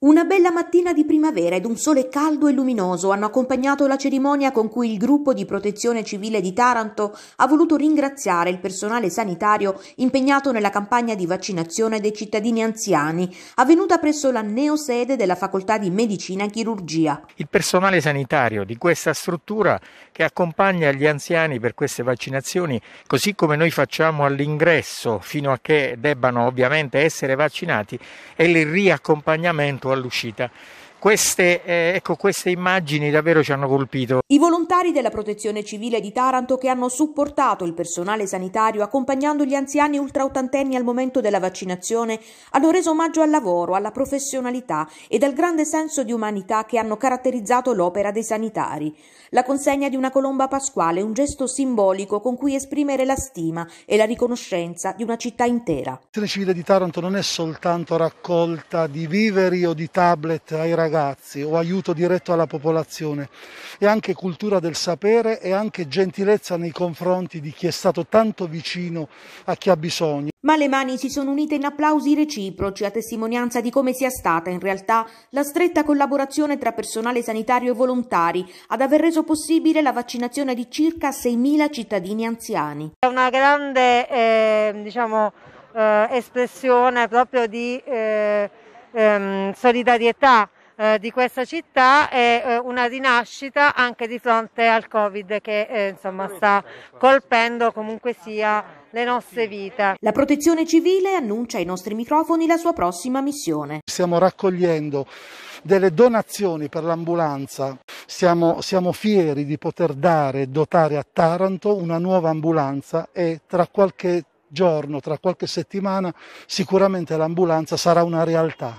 Una bella mattina di primavera ed un sole caldo e luminoso hanno accompagnato la cerimonia con cui il gruppo di protezione civile di Taranto ha voluto ringraziare il personale sanitario impegnato nella campagna di vaccinazione dei cittadini anziani, avvenuta presso la neosede della Facoltà di Medicina e Chirurgia. Il personale sanitario di questa struttura che accompagna gli anziani per queste vaccinazioni, così come noi facciamo all'ingresso fino a che debbano ovviamente essere vaccinati, è il riaccompagnamento all'uscita queste, eh, ecco, queste immagini davvero ci hanno colpito. I volontari della Protezione Civile di Taranto che hanno supportato il personale sanitario accompagnando gli anziani ultraottantenni al momento della vaccinazione hanno reso omaggio al lavoro, alla professionalità e al grande senso di umanità che hanno caratterizzato l'opera dei sanitari. La consegna di una colomba pasquale è un gesto simbolico con cui esprimere la stima e la riconoscenza di una città intera. La Protezione Civile di Taranto non è soltanto raccolta di viveri o di tablet ai ragazzi ragazzi o aiuto diretto alla popolazione, è anche cultura del sapere e anche gentilezza nei confronti di chi è stato tanto vicino a chi ha bisogno. Ma le mani si sono unite in applausi reciproci a testimonianza di come sia stata in realtà la stretta collaborazione tra personale sanitario e volontari ad aver reso possibile la vaccinazione di circa 6.000 cittadini anziani. È una grande eh, diciamo, eh, espressione proprio di eh, ehm, solidarietà eh, di questa città è eh, una rinascita anche di fronte al Covid che eh, insomma sta colpendo comunque sia le nostre vite. La protezione civile annuncia ai nostri microfoni la sua prossima missione. Stiamo raccogliendo delle donazioni per l'ambulanza. Siamo, siamo, fieri di poter dare e dotare a Taranto una nuova ambulanza e tra qualche giorno, tra qualche settimana, sicuramente l'ambulanza sarà una realtà.